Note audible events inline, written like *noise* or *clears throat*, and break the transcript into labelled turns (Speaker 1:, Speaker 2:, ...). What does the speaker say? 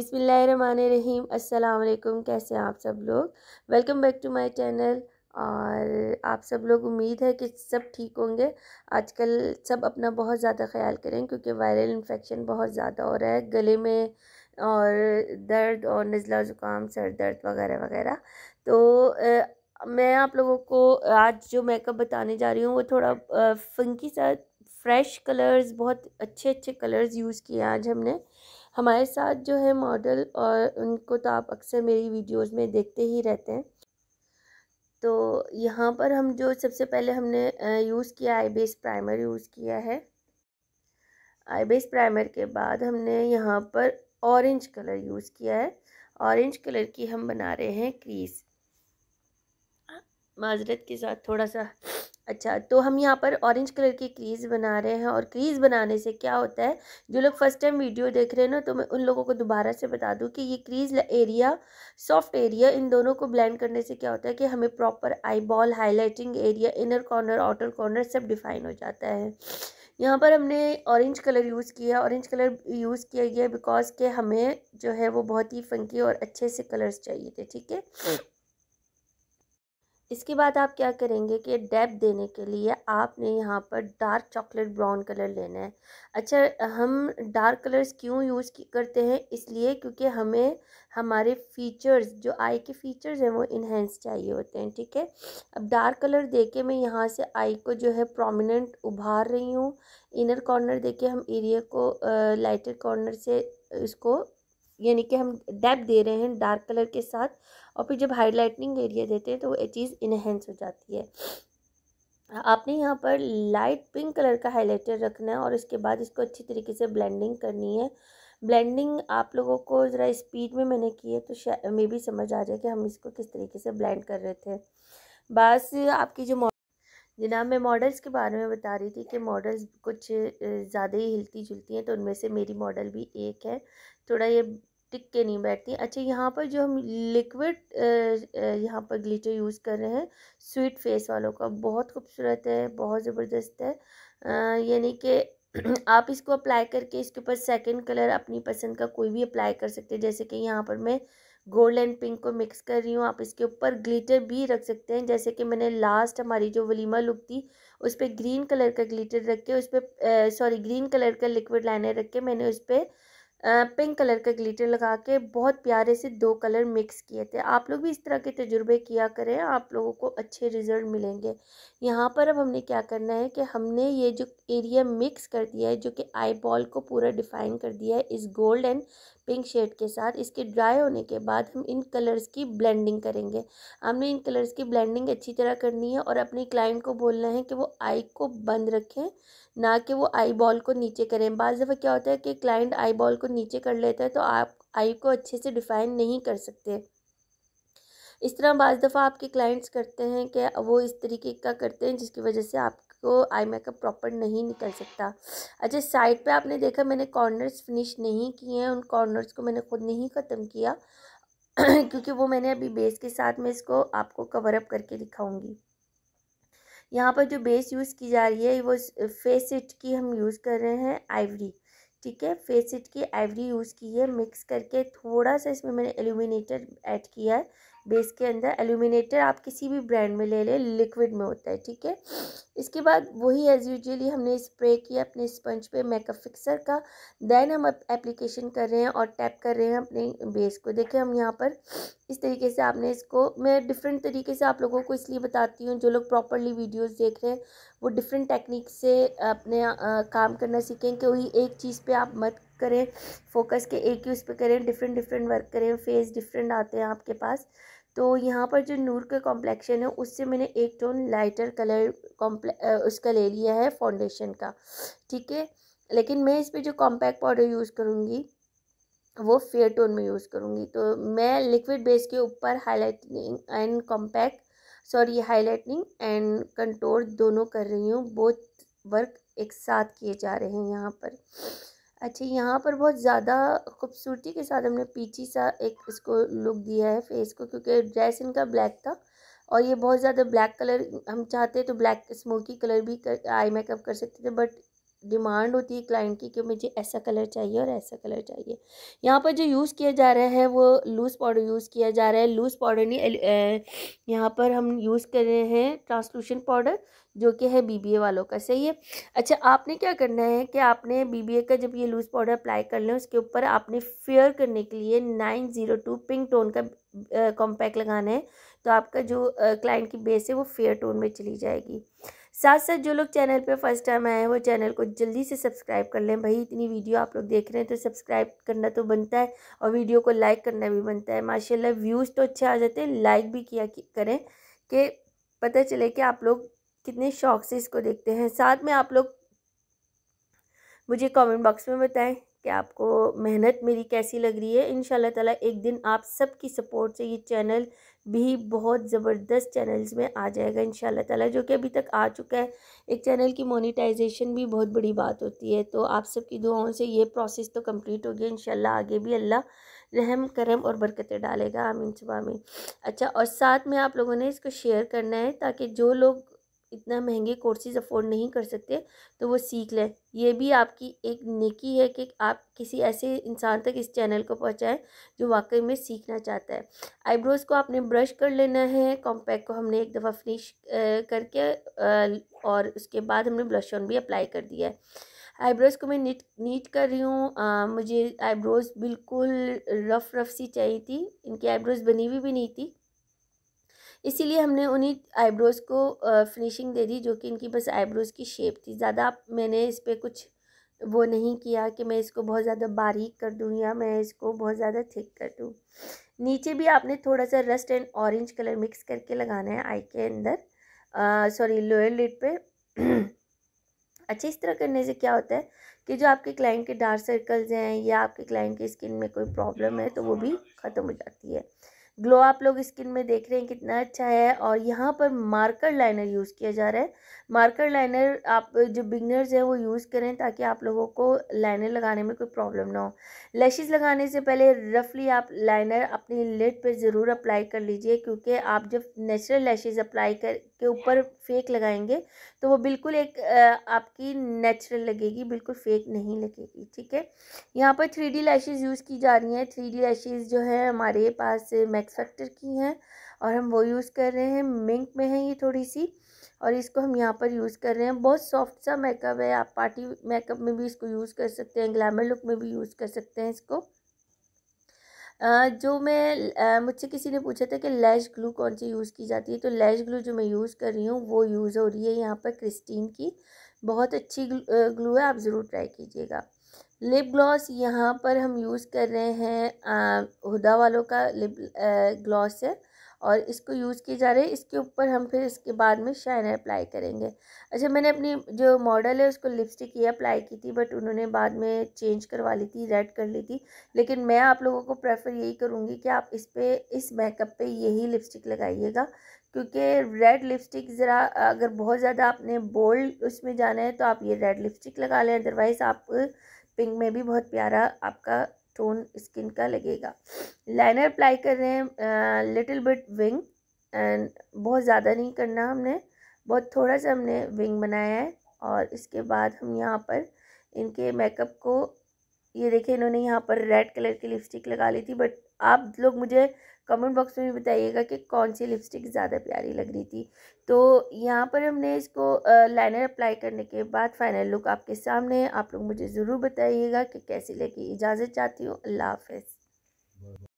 Speaker 1: बिसमीम अल्लाम कैसे हैं आप सब लोग welcome back to my channel और आप सब लोग उम्मीद है कि सब ठीक होंगे आजकल सब अपना बहुत ज़्यादा ख्याल करें क्योंकि वायरल इन्फेक्शन बहुत ज़्यादा हो रहा है गले में और दर्द और नज़ला ज़ुकाम सर दर्द वगैरह वगैरह तो आ, मैं आप लोगों को आज जो मेकअप बताने जा रही हूँ वो थोड़ा फ़ंकी सा फ्रेश कलर्स बहुत अच्छे अच्छे कलर्स यूज़ किए आज हमने हमारे साथ जो है मॉडल और उनको तो आप अक्सर मेरी वीडियोस में देखते ही रहते हैं तो यहाँ पर हम जो सबसे पहले हमने यूज़ किया आई बेस प्राइमर यूज़ किया है आई बेस प्राइमर के बाद हमने यहाँ पर ऑरेंज कलर यूज़ किया है ऑरेंज कलर की हम बना रहे हैं क्रीज़ माजरत के साथ थोड़ा सा अच्छा तो हम यहाँ पर ऑरेंज कलर की क्रीज़ बना रहे हैं और क्रीज़ बनाने से क्या होता है जो लोग फर्स्ट टाइम वीडियो देख रहे हैं ना तो मैं उन लोगों को दोबारा से बता दूँ कि ये क्रीज़ एरिया सॉफ्ट एरिया इन दोनों को ब्लेंड करने से क्या होता है कि हमें proper eyeball highlighting area inner corner outer corner सब डिफाइन हो जाता है यहाँ पर हमने ऑरेंज कलर यूज़ किया है ऑरेंज कलर यूज़ किया गया बिकॉज के हमें जो है वो बहुत ही फंकी और अच्छे से कलर्स चाहिए थे ठीक है हम्म। इसके बाद आप क्या करेंगे कि डेप देने के लिए आपने यहाँ पर डार्क चॉकलेट ब्राउन कलर लेना है अच्छा हम डार्क कलर्स क्यों यूज़ करते हैं इसलिए क्योंकि हमें हमारे फीचर्स जो आई के फीचर्स हैं वो इन्हेंस चाहिए होते हैं ठीक है अब डार्क कलर देके मैं यहाँ से आई को जो है प्रोमिनेंट उभार रही हूँ इनर कॉर्नर देके हम एरिया को लाइटर कॉर्नर से इसको यानी कि हम डैप दे रहे हैं डार्क कलर के साथ और फिर जब हाइलाइटनिंग एरिया देते हैं तो वो चीज़ इनहेंस हो जाती है आपने यहाँ पर लाइट पिंक कलर का हाइलाइटर रखना है और इसके बाद इसको अच्छी तरीके से ब्लेंडिंग करनी है ब्लेंडिंग आप लोगों को ज़रा स्पीड में मैंने की है तो मे भी समझ आ जाए कि हम इसको किस तरीके से ब्लेंड कर रहे थे बस आपकी जो जनाब मैं मॉडल्स के बारे में बता रही थी कि मॉडल्स कुछ ज़्यादा ही हिलती जुलती हैं तो उनमें से मेरी मॉडल भी एक है थोड़ा ये टिक के नहीं बैठती अच्छा यहाँ पर जो हम लिक्विड यहाँ पर ग्लिटर यूज़ कर रहे हैं स्वीट फेस वालों का बहुत खूबसूरत है बहुत ज़बरदस्त है यानी कि *clears throat* आप इसको अप्लाई करके इसके ऊपर सेकंड कलर अपनी पसंद का कोई भी अप्लाई कर सकते हैं जैसे कि यहाँ पर मैं गोल्ड एंड पिंक को मिक्स कर रही हूँ आप इसके ऊपर ग्लिटर भी रख सकते हैं जैसे कि मैंने लास्ट हमारी जो वलीमा लुक थी उस पर ग्रीन कलर का ग्लिटर रख के उस पर सॉरी ग्रीन कलर का लिक्विड लाइनर रख के मैंने उस पर पिंक कलर का ग्लिटर लगा के बहुत प्यारे से दो कलर मिक्स किए थे आप लोग भी इस तरह के तजुर्बे किया करें आप लोगों को अच्छे रिज़ल्ट मिलेंगे यहाँ पर अब हमने क्या करना है कि हमने ये जो एरिया मिक्स कर दिया है जो कि आई बॉल को पूरा डिफ़ाइन कर दिया है इस गोल्ड एंड पिंक शेड के साथ इसके ड्राई होने के बाद हम इन कलर्स की ब्लेंडिंग करेंगे हमने इन कलर्स की ब्लेंडिंग अच्छी तरह करनी है और अपने क्लाइंट को बोलना है कि वो आई को बंद रखें ना कि वो आई बॉल को नीचे करें बाज़ दफ़ा क्या होता है कि क्लाइंट आई बॉल को नीचे कर लेता है तो आप आई को अच्छे से डिफ़ाइन नहीं कर सकते इस तरह बाज़ दफ़ा आपके क्लाइंट्स करते हैं कि वो इस तरीके का करते हैं जिसकी वजह से आप तो आई मेकअप प्रॉपर नहीं निकल सकता अच्छा साइड पे आपने देखा मैंने कॉर्नर्स फिनिश नहीं किए हैं उन कॉर्नर्स को मैंने खुद नहीं ख़त्म किया *clears throat* क्योंकि वो मैंने अभी बेस के साथ में इसको आपको कवर अप करके दिखाऊंगी यहाँ पर जो बेस यूज़ की जा रही है वो फेस फेसिट की हम यूज़ कर रहे हैं आइवरी ठीक है फेस इट की आइवरी यूज़ की है मिक्स करके थोड़ा सा इसमें मैंने एल्यूमिनेटर ऐड किया है बेस के अंदर एल्यूमिनेटर आप किसी भी ब्रांड में ले लें लिक्विड में होता है ठीक है इसके बाद वही एज़ यूजली हमने स्प्रे किया अपने स्पंज पे मेकअप फिक्सर का देन हम एप्लीकेशन कर रहे हैं और टैप कर रहे हैं अपने बेस को देखें हम यहाँ पर इस तरीके से आपने इसको मैं डिफरेंट तरीके से आप लोगों को इसलिए बताती हूँ जो लोग प्रॉपरली वीडियोस देख रहे हैं वो डिफरेंट टेक्निक से अपने आ, काम करना सीखें कोई एक चीज़ पे आप मत करें फोकस के एक ही उस पर करें डिफरेंट डिफरेंट वर्क करें फेस डिफरेंट आते हैं आपके पास तो यहाँ पर जो नूर का कॉम्प्लेक्शन है उससे मैंने एक टोन लाइटर कलर कॉम्प्ले उसका ले लिया है फाउंडेशन का ठीक है लेकिन मैं इस पर जो कॉम्पैक्ट पाउडर यूज़ करूँगी वो फेयर टोन में यूज़ करूँगी तो मैं लिक्विड बेस के ऊपर highlighting and compact sorry highlighting and contour दोनों कर रही हूँ बहुत वर्क एक साथ किए जा रहे हैं यहाँ पर अच्छा यहाँ पर बहुत ज़्यादा खूबसूरती के साथ हमने पीछे सा एक इसको लुक दिया है फेस को क्योंकि ड्रेस इनका ब्लैक था और ये बहुत ज़्यादा ब्लैक कलर हम चाहते तो ब्लैक स्मोकी कलर भी कर आई मेकअप कर सकते थे बट डिमांड होती है क्लाइंट की कि मुझे ऐसा कलर चाहिए और ऐसा कलर चाहिए यहाँ पर जो यूज़ किया जा रहा है वो लूज़ पाउडर यूज़ किया जा रहा है लूज़ पाउडर नहीं यहाँ पर हम यूज़ कर रहे हैं ट्रांसलूशन पाउडर जो कि है बीबीए वालों का सही है अच्छा आपने क्या करना है कि आपने बीबीए का जब ये लूज़ पाउडर अप्लाई कर लें उसके ऊपर आपने फेयर करने के लिए nine zero two pink tone का कॉम्पैक्ट लगाना है तो आपका जो क्लाइंट की बेस है वो फेयर टोन में चली जाएगी साथ साथ जो लोग चैनल पे फर्स्ट टाइम आए हैं वो चैनल को जल्दी से सब्सक्राइब कर लें भाई इतनी वीडियो आप लोग देख रहे हैं तो सब्सक्राइब करना तो बनता है और वीडियो को लाइक करना भी बनता है माशाल्लाह व्यूज़ तो अच्छे आ जाते हैं लाइक भी किया करें कि पता चले कि आप लोग कितने शौक से इसको देखते हैं साथ में आप लोग मुझे कॉमेंट बॉक्स में बताएँ कि आपको मेहनत मेरी कैसी लग रही है इन ताला एक दिन आप सब की सपोर्ट से ये चैनल भी बहुत ज़बरदस्त चैनल्स में आ जाएगा इन ताला जो कि अभी तक आ चुका है एक चैनल की मोनिटाइजेशन भी बहुत बड़ी बात होती है तो आप सब की दुआओं से ये प्रोसेस तो कंप्लीट हो गया इन आगे भी अल्लाह रहम करम और बरकतें डालेगा आमिन सुबह में अच्छा और साथ में आप लोगों ने इसको शेयर करना है ताकि जो लोग इतना महंगे कोर्सेज अफोर्ड नहीं कर सकते तो वो सीख लें ये भी आपकी एक नेकी है कि आप किसी ऐसे इंसान तक इस चैनल को पहुंचाएं जो वाकई में सीखना चाहता है आईब्रोज़ को आपने ब्रश कर लेना है कॉम्पैक्ट को हमने एक दफ़ा फिनिश करके और उसके बाद हमने ब्लश ऑन भी अप्लाई कर दिया है आईब्रोज़ को मैं नीट नीट कर रही हूँ मुझे आईब्रोज़ बिल्कुल रफ़ रफ़ सी चाहिए थी इनकी आईब्रोज़ बनी हुई भी, भी नहीं थी इसीलिए हमने उन्हीं आईब्रोज़ को फिनिशिंग दे दी जो कि इनकी बस आईब्रोज़ की शेप थी ज़्यादा मैंने इस पर कुछ वो नहीं किया कि मैं इसको बहुत ज़्यादा बारीक कर दूँ या मैं इसको बहुत ज़्यादा थिक कर दूँ नीचे भी आपने थोड़ा सा rust and orange colour mix करके लगाना है आई के अंदर सॉरी लोअर लिड पे अच्छा इस तरह करने से क्या होता है कि जो आपके क्लाइंट के डार्क सर्कल्स हैं या आपके क्लाइंट की स्किन में कोई प्रॉब्लम है तो वो भी ख़त्म हो जाती है ग्लो आप लोग स्किन में देख रहे हैं कितना अच्छा है और यहाँ पर मार्कर लाइनर यूज़ किया जा रहा है मार्कर लाइनर आप जो बिगनर्स हैं वो यूज़ करें ताकि आप लोगों को लाइनर लगाने में कोई प्रॉब्लम ना हो लैशेज़ लगाने से पहले रफली आप लाइनर अपनी लिड पर ज़रूर अप्लाई कर लीजिए क्योंकि आप जब नेचुरल लैशेज़ अप्लाई कर के ऊपर फेक लगाएंगे तो वो बिल्कुल एक आपकी नेचुरल लगेगी बिल्कुल फेक नहीं लगेगी ठीक है यहाँ पर थ्री डी लैशेज़ यूज़ की जा रही हैं थ्री डी लैशेज़ जो है हमारे पास मैक्स एक्स फैक्टर की हैं और हम वो यूज़ कर रहे हैं मिंक में है ये थोड़ी सी और इसको हम यहाँ पर यूज़ कर रहे हैं बहुत सॉफ्ट सा मेकअप है आप पार्टी मेकअप में भी इसको यूज़ कर सकते हैं ग्लैमर लुक में भी यूज़ कर सकते हैं इसको जो मैं मुझसे किसी ने पूछा था कि लैश ग्लू कौन सी यूज़ की जाती है तो लैश ग्लू जो मैं यूज़ कर रही हूँ वो यूज़ हो रही है यहाँ पर क्रिस्टीन की बहुत अच्छी ग्लू है आप ज़रूर ट्राई कीजिएगा लिप ग्लॉस यहाँ पर हम यूज़ कर रहे हैं हुदा वालों का लिप ग्लॉस है और इसको यूज़ किए जा रहे हैं इसके ऊपर हम फिर इसके बाद में शाइनर अप्लाई करेंगे अच्छा मैंने अपनी जो मॉडल है उसको लिपस्टिक ये अप्लाई की थी बट उन्होंने बाद में चेंज करवा ली थी रेड कर ली थी लेकिन मैं आप लोगों को प्रेफर यही करूँगी कि आप इस पर इस मेकअप पर यही लिपस्टिक लगाइएगा क्योंकि रेड लिपस्टिक ज़रा अगर बहुत ज़्यादा आपने बोल्ड उसमें जाना है तो आप ये रेड लिपस्टिक लगा लें अदरवाइज़ आप पिंक में भी बहुत प्यारा आपका टोन स्किन का लगेगा लाइनर अप्लाई कर रहे हैं लिटिल बिट विंग एंड बहुत ज़्यादा नहीं करना हमने बहुत थोड़ा सा हमने विंग बनाया है और इसके बाद हम यहाँ पर इनके मेकअप को ये देखिए इन्होंने यहाँ पर रेड कलर की लिपस्टिक लगा ली थी बट आप लोग मुझे कमेंट बॉक्स में भी बताइएगा कि कौन सी लिपस्टिक ज़्यादा प्यारी लग रही थी तो यहाँ पर हमने इसको लाइनर अप्लाई करने के बाद फाइनल लुक आपके सामने आप लोग मुझे ज़रूर बताइएगा कि कैसी लगी इजाज़त चाहती हूँ अल्लाह हाफ